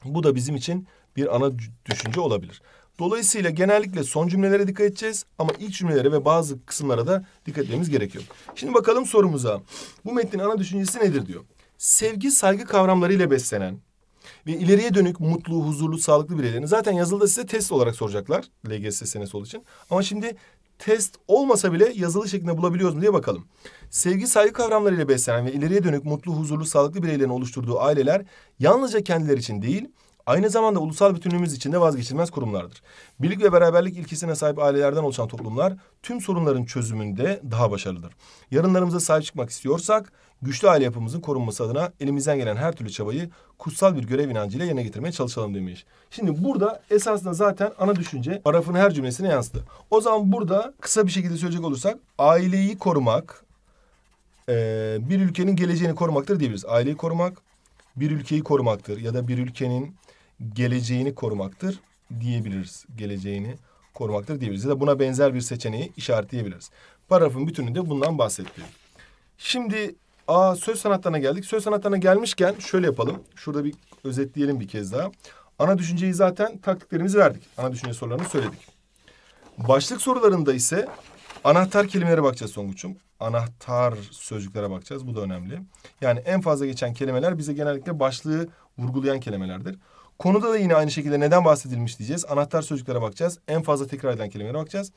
Bu da bizim için bir ana düşünce olabilir. Dolayısıyla genellikle son cümlelere dikkat edeceğiz ama ilk cümlelere ve bazı kısımlara da dikkat etmemiz gerekiyor. Şimdi bakalım sorumuza. Bu metnin ana düşüncesi nedir diyor. Sevgi saygı kavramlarıyla beslenen ve ileriye dönük mutlu, huzurlu, sağlıklı bireylerini zaten yazılıda size test olarak soracaklar LGS senesi olduğu için. Ama şimdi test olmasa bile yazılı şeklinde bulabiliyoruz mu diye bakalım. Sevgi saygı kavramlarıyla beslenen ve ileriye dönük mutlu, huzurlu, sağlıklı bireylerin oluşturduğu aileler yalnızca kendileri için değil, Aynı zamanda ulusal bütünlüğümüz için de vazgeçilmez kurumlardır. Birlik ve beraberlik ilkesine sahip ailelerden oluşan toplumlar tüm sorunların çözümünde daha başarılıdır. Yarınlarımıza sahip çıkmak istiyorsak güçlü aile yapımızın korunması adına elimizden gelen her türlü çabayı kutsal bir görev inancıyla yerine getirmeye çalışalım demiş. Şimdi burada esasında zaten ana düşünce parafın her cümlesine yansıdı. O zaman burada kısa bir şekilde söyleyecek olursak aileyi korumak bir ülkenin geleceğini korumaktır diyebiliriz. Aileyi korumak bir ülkeyi korumaktır ya da bir ülkenin geleceğini korumaktır diyebiliriz. Geleceğini korumaktır diyebiliriz. Ya da buna benzer bir seçeneği işaretleyebiliriz. Paragrafın bütününde bundan bahsetti. Şimdi a söz sanatlarına geldik. Söz sanatlarına gelmişken şöyle yapalım. Şurada bir özetleyelim bir kez daha. Ana düşünceyi zaten taktiklerimizi verdik. Ana düşünce sorularını söyledik. Başlık sorularında ise anahtar kelimelere bakacağız Songuç'um. Anahtar sözcüklere bakacağız. Bu da önemli. Yani en fazla geçen kelimeler bize genellikle başlığı vurgulayan kelimelerdir. Konuda da yine aynı şekilde neden bahsedilmiş diyeceğiz. Anahtar sözcüklere bakacağız. En fazla tekrar eden kelimelere bakacağız.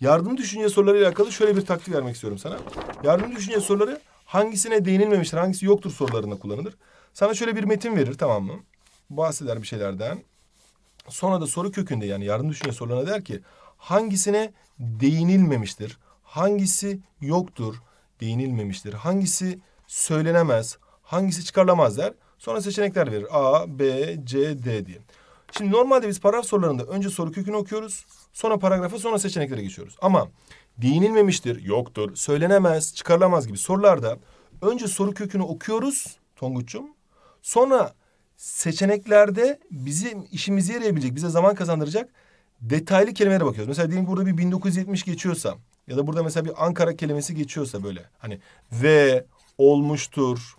Yardım düşünce sorularıyla alakalı şöyle bir taktik vermek istiyorum sana. Yardım düşünce soruları hangisine değinilmemiştir, hangisi yoktur sorularında kullanılır. Sana şöyle bir metin verir tamam mı? Bahseder bir şeylerden. Sonra da soru kökünde yani yardım düşünce sorularına der ki hangisine değinilmemiştir, hangisi yoktur, değinilmemiştir, hangisi söylenemez, hangisi çıkarlamaz der. Sonra seçenekler verir. A, B, C, D diye. Şimdi normalde biz paragraf sorularında önce soru kökünü okuyoruz. Sonra paragrafı sonra seçeneklere geçiyoruz. Ama değinilmemiştir, yoktur, söylenemez, çıkarılamaz gibi sorularda önce soru kökünü okuyoruz Tonguç'um. Sonra seçeneklerde bizim işimize yarayabilecek, bize zaman kazandıracak detaylı kelimelere bakıyoruz. Mesela diyelim burada bir 1970 geçiyorsa ya da burada mesela bir Ankara kelimesi geçiyorsa böyle hani ve olmuştur,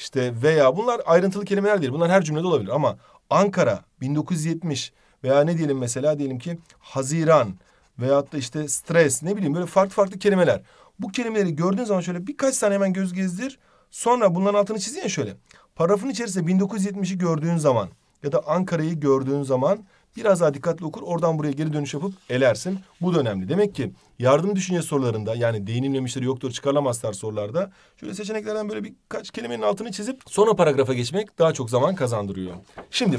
işte veya bunlar ayrıntılı kelimeler değil. Bunlar her cümlede olabilir ama Ankara 1970 veya ne diyelim mesela diyelim ki Haziran veyahut da işte stres ne bileyim böyle farklı farklı kelimeler. Bu kelimeleri gördüğün zaman şöyle birkaç tane hemen göz gezdir. Sonra bunların altını çizin ya şöyle. Paragrafın içerisinde 1970'i gördüğün zaman ya da Ankara'yı gördüğün zaman Biraz daha dikkatli okur. Oradan buraya geri dönüş yapıp elersin. Bu da önemli. Demek ki yardım düşünce sorularında yani değinilmemişleri yoktur çıkarlamazlar sorularda. Şöyle seçeneklerden böyle birkaç kelimenin altını çizip sonra paragrafa geçmek daha çok zaman kazandırıyor. Şimdi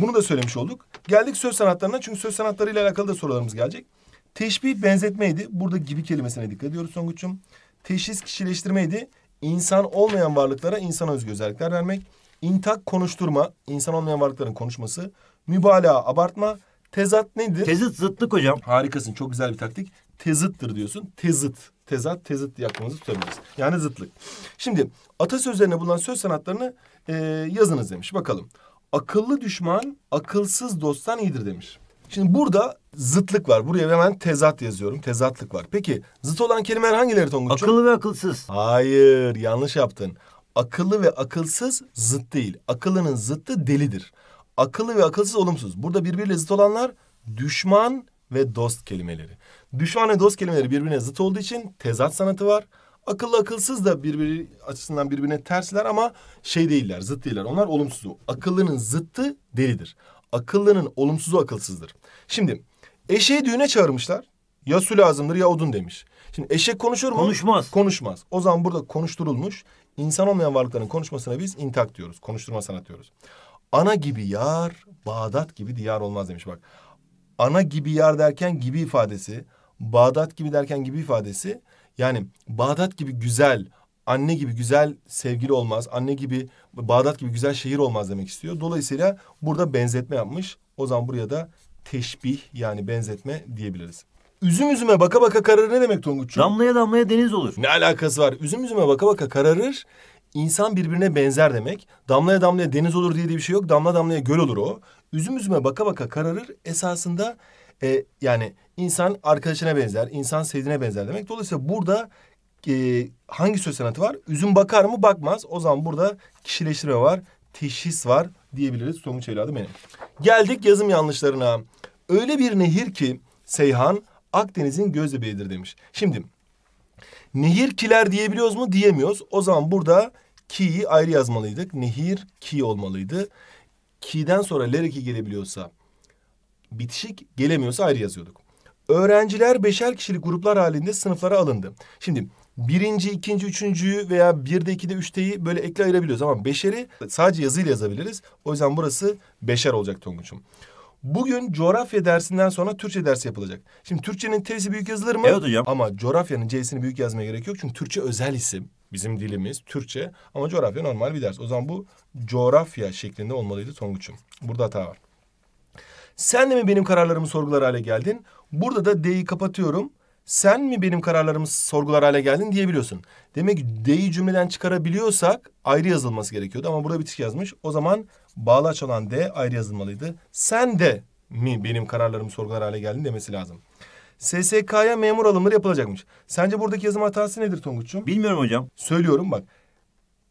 bunu da söylemiş olduk. Geldik söz sanatlarına çünkü söz sanatlarıyla alakalı da sorularımız gelecek. Teşbih benzetmeydi. Burada gibi kelimesine dikkat ediyoruz Songuç'um. Teşhis kişileştirmeydi. İnsan olmayan varlıklara insana özgü özellikler vermek. İntak konuşturma, insan olmayan varlıkların konuşması mübalağa, abartma. Tezat nedir? Tezat zıtlık hocam. Harikasın. Çok güzel bir taktik. Tezıttır diyorsun. Tezıt. Tezat, tezıt diye aklınızı tutabiliriz. Yani zıtlık. Şimdi atasözlerine bulunan söz sanatlarını e, yazınız demiş. Bakalım. Akıllı düşman, akılsız dosttan iyidir demiş. Şimdi burada zıtlık var. Buraya hemen tezat yazıyorum. Tezatlık var. Peki zıt olan kelimeler hangileri Tonguç'um? Akıllı ve akılsız. Hayır yanlış yaptın. Akıllı ve akılsız zıt değil. Akıllının zıttı delidir akıllı ve akılsız olumsuz. Burada birbiriyle zıt olanlar düşman ve dost kelimeleri. Düşman ve dost kelimeleri birbirine zıt olduğu için tezat sanatı var. Akıllı akılsız da birbiri açısından birbirine tersler ama şey değiller, zıt değiller. Onlar olumsuzu. Akıllının zıttı delidir. Akıllının olumsuzu akılsızdır. Şimdi eşeği düğüne çağırmışlar. Ya su lazımdır ya odun demiş. Şimdi eşek konuşur mu? Konuşmaz. Konuşmaz. O zaman burada konuşturulmuş. İnsan olmayan varlıkların konuşmasına biz intak diyoruz. Konuşturma sanatı diyoruz. Ana gibi yar, Bağdat gibi diyar olmaz demiş bak. Ana gibi yar derken gibi ifadesi, Bağdat gibi derken gibi ifadesi yani Bağdat gibi güzel, anne gibi güzel sevgili olmaz, anne gibi Bağdat gibi güzel şehir olmaz demek istiyor. Dolayısıyla burada benzetme yapmış. O zaman buraya da teşbih yani benzetme diyebiliriz. Üzüm üzüme baka baka kararır ne demek Tonguç'cum? Damlaya damlaya deniz olur. Ne alakası var? Üzüm üzüme baka baka kararır. İnsan birbirine benzer demek. Damlaya damlaya deniz olur diye, diye bir şey yok. Damla damlaya göl olur o. Üzüm üzüme baka baka kararır. Esasında e, yani insan arkadaşına benzer, insan sevdiğine benzer demek. Dolayısıyla burada e, hangi söz sanatı var? Üzüm bakar mı bakmaz. O zaman burada kişileştirme var, teşhis var diyebiliriz Tonguç evladı benim. Geldik yazım yanlışlarına. Öyle bir nehir ki Seyhan Akdeniz'in göz bebeğidir demiş. Şimdi nehir kiler diyebiliyoruz mu? Diyemiyoruz. O zaman burada ki'yi ayrı yazmalıydık. Nehir ki olmalıydı. Ki'den sonra lereki gelebiliyorsa bitişik gelemiyorsa ayrı yazıyorduk. Öğrenciler beşer kişilik gruplar halinde sınıflara alındı. Şimdi birinci, ikinci, üçüncüyü veya birde, de üçteyi böyle ekle ayırabiliyoruz. Ama beşeri sadece yazıyla yazabiliriz. O yüzden burası beşer olacak Tonguç'um. Bugün coğrafya dersinden sonra Türkçe dersi yapılacak. Şimdi Türkçenin T'si büyük yazılır mı? Evet hocam. Ama coğrafyanın C'sini büyük yazmaya gerek yok. Çünkü Türkçe özel isim. Bizim dilimiz Türkçe ama coğrafya normal bir ders. O zaman bu coğrafya şeklinde olmalıydı Tonguç'um. Burada hata var. Sen de mi benim kararlarımı sorgular hale geldin? Burada da D'yi kapatıyorum. Sen mi benim kararlarımı sorgular hale geldin diyebiliyorsun. Demek ki D'yi cümleden çıkarabiliyorsak ayrı yazılması gerekiyordu. Ama burada bitik yazmış. O zaman bağlaç olan D ayrı yazılmalıydı. Sen de mi benim kararlarımı sorgular hale geldin demesi lazım. SSK'ya memur alımları yapılacakmış. Sence buradaki yazım hatası nedir Tonguç'cum? Bilmiyorum hocam. Söylüyorum bak.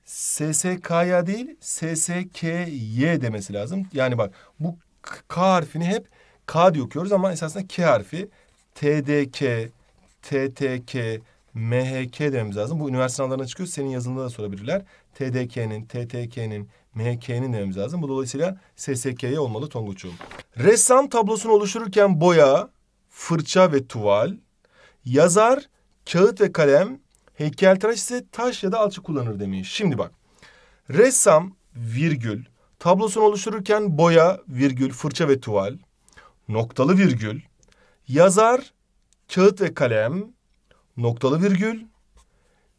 SSK'ya değil SSK'ye demesi lazım. Yani bak bu K harfini hep K diye okuyoruz ama esasında K harfi TDK, TTK, MHK dememiz lazım. Bu üniversite sınavlarına çıkıyor. Senin yazında da sorabilirler. TDK'nin, TTK'nin, MHK'nin dememiz lazım. Bu dolayısıyla SSK'ye olmalı Tonguç'um. Ressam tablosunu oluştururken boya, fırça ve tuval. Yazar kağıt ve kalem, heykeltıraş ise taş ya da alçı kullanır demiş. Şimdi bak. Ressam virgül tablosunu oluştururken boya virgül fırça ve tuval, noktalı virgül, yazar kağıt ve kalem, noktalı virgül,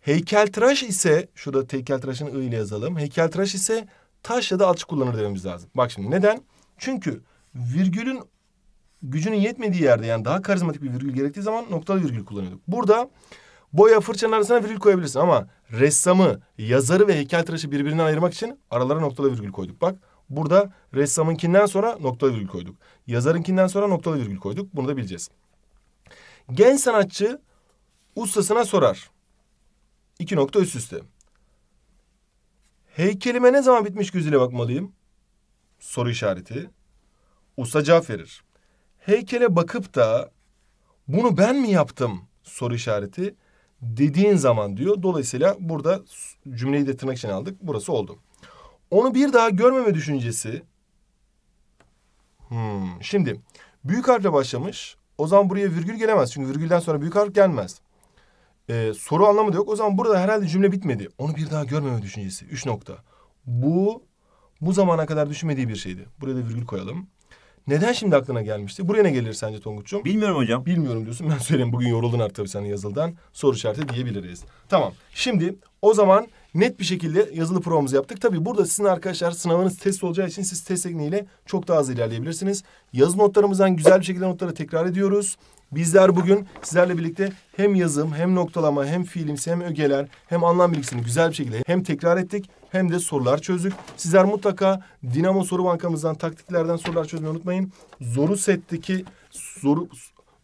heykeltıraş ise şurada heykeltıraşın ı ile yazalım. Heykeltıraş ise taş ya da alçı kullanır dememiz lazım. Bak şimdi neden? Çünkü virgülün gücünün yetmediği yerde yani daha karizmatik bir virgül gerektiği zaman noktalı virgül kullanıyorduk. Burada boya fırçanın arasına virgül koyabilirsin ama ressamı, yazarı ve heykeltıraşı birbirinden ayırmak için aralara noktalı virgül koyduk. Bak burada ressamınkinden sonra noktalı virgül koyduk. Yazarınkinden sonra noktalı virgül koyduk. Bunu da bileceğiz. Genç sanatçı ustasına sorar. İki nokta üst üste. Heykelime ne zaman bitmiş gözüyle bakmalıyım? Soru işareti. Usta cevap verir heykele bakıp da bunu ben mi yaptım soru işareti dediğin zaman diyor. Dolayısıyla burada cümleyi de tırnak için aldık. Burası oldu. Onu bir daha görmeme düşüncesi. Hmm, şimdi büyük harfle başlamış. O zaman buraya virgül gelemez. Çünkü virgülden sonra büyük harf gelmez. Ee, soru anlamı da yok. O zaman burada herhalde cümle bitmedi. Onu bir daha görmeme düşüncesi. Üç nokta. Bu bu zamana kadar düşünmediği bir şeydi. Buraya da virgül koyalım. Neden şimdi aklına gelmişti? Buraya ne gelir sence Tonguç'cum? Bilmiyorum hocam. Bilmiyorum diyorsun. Ben söyleyeyim bugün yoruldun artık tabii senin yazıldan. Soru işareti diyebiliriz. Tamam. Şimdi o zaman net bir şekilde yazılı provamızı yaptık. Tabii burada sizin arkadaşlar sınavınız test olacağı için siz test tekniğiyle çok daha hızlı ilerleyebilirsiniz. Yazı notlarımızdan güzel bir şekilde notları tekrar ediyoruz. Bizler bugün sizlerle birlikte hem yazım hem noktalama hem fiilimsi hem ögeler hem anlam bilgisini güzel bir şekilde hem tekrar ettik hem de sorular çözdük. Sizler mutlaka Dinamo Soru Bankamızdan taktiklerden sorular çözmeyi unutmayın. Zoru setteki soru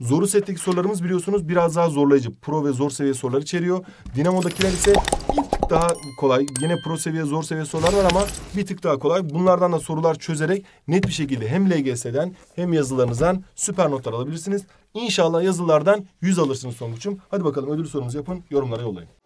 Zoru setteki sorularımız biliyorsunuz biraz daha zorlayıcı. Pro ve zor seviye sorular içeriyor. Dinamo'dakiler ise bir tık daha kolay. Yine pro seviye zor seviye sorular var ama bir tık daha kolay. Bunlardan da sorular çözerek net bir şekilde hem LGS'den hem yazılarınızdan süper notlar alabilirsiniz. İnşallah yazılardan 100 alırsınız Songuç'um. Hadi bakalım ödül sorunuzu yapın yorumlara yollayın.